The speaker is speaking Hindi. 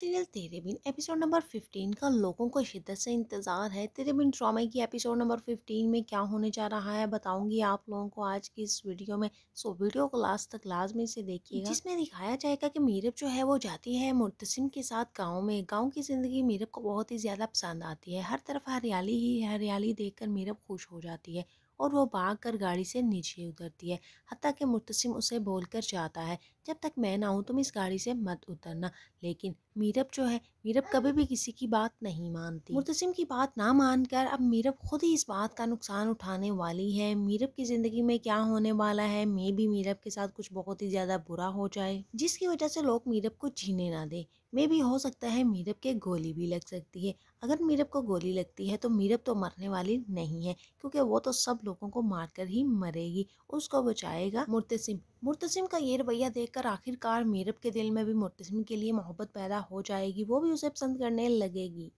सीरियल तेरे बिन एपिसोड नंबर 15 का लोगों को शिद्दत से इंतज़ार है तेरे बिन ड्रामे की एपिसोड नंबर 15 में क्या होने जा रहा है बताऊंगी आप लोगों को आज की इस वीडियो में सो वीडियो को लास्ट तक लाजमी से देखिएगा जिसमें दिखाया जाएगा कि मीरब जो है वो जाती है मुर्तसिम के साथ गाँव में गाँव की ज़िंदगी मीरब को बहुत ही ज़्यादा पसंद आती है हर तरफ हरियाली ही हरियाली देख मीरब खुश हो जाती है और वो भाग कर गाड़ी से नीचे उतरती है हती कि मुतसिम उसे बोल कर जाता है जब तक मैं ना हूँ तुम इस गाड़ी से मत उतरना लेकिन मीरब जो है मीरब कभी भी किसी की बात नहीं मानती मुतसिम की बात ना मानकर अब मीरब खुद ही इस बात का नुकसान उठाने वाली है मीरब की ज़िंदगी में क्या होने वाला है मे भी मीरब के साथ कुछ बहुत ही ज़्यादा बुरा हो जाए जिसकी वजह से लोग मीरब को जीने ना दे मे भी हो सकता है मीरब के गोली भी लग सकती है अगर मीरब को गोली लगती है तो मीरब तो मरने वाली नहीं है क्योंकि वो तो सब लोगों को मारकर ही मरेगी उसको बचाएगा मुर्तसिम मुर्तसिम का ये रवैया देखकर आखिरकार मीरब के दिल में भी मुर्तसिम के लिए मोहब्बत पैदा हो जाएगी वो भी उसे पसंद करने लगेगी